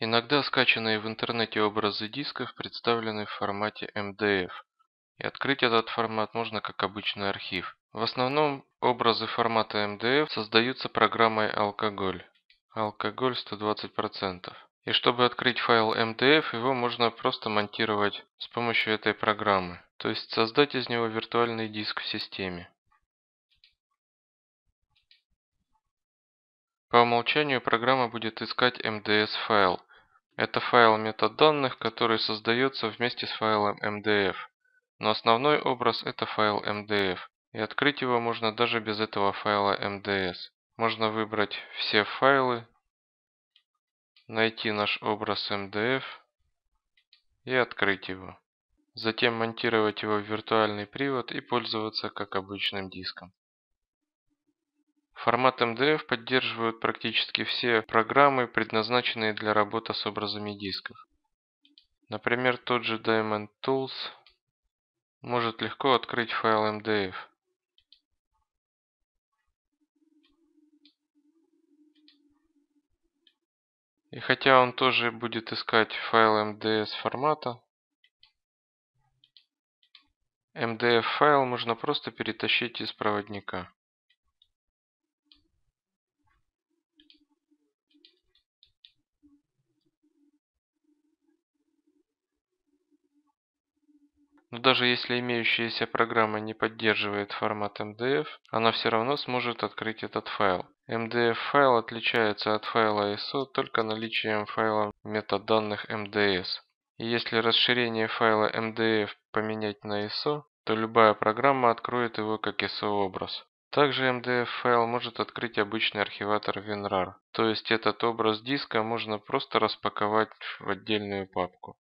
Иногда скачанные в интернете образы дисков представлены в формате MDF. Эм И открыть этот формат можно как обычный архив. В основном образы формата MDF эм создаются программой алкоголь. Алкоголь 120%. И чтобы открыть файл MDF, эм его можно просто монтировать с помощью этой программы. То есть создать из него виртуальный диск в системе. По умолчанию программа будет искать MDS файл, это файл метаданных, который создается вместе с файлом MDF. Но основной образ это файл MDF. И открыть его можно даже без этого файла MDS. Можно выбрать все файлы, найти наш образ MDF и открыть его. Затем монтировать его в виртуальный привод и пользоваться как обычным диском. Формат MDF поддерживают практически все программы, предназначенные для работы с образами дисков. Например, тот же Diamond Tools может легко открыть файл MDF. И хотя он тоже будет искать файл MDS формата, MDF файл можно просто перетащить из проводника. Но ну, даже если имеющаяся программа не поддерживает формат MDF, она все равно сможет открыть этот файл. MDF-файл отличается от файла ISO только наличием файла метаданных MDS. И если расширение файла MDF поменять на ISO, то любая программа откроет его как ISO-образ. Также MDF-файл может открыть обычный архиватор WinRAR, то есть этот образ диска можно просто распаковать в отдельную папку.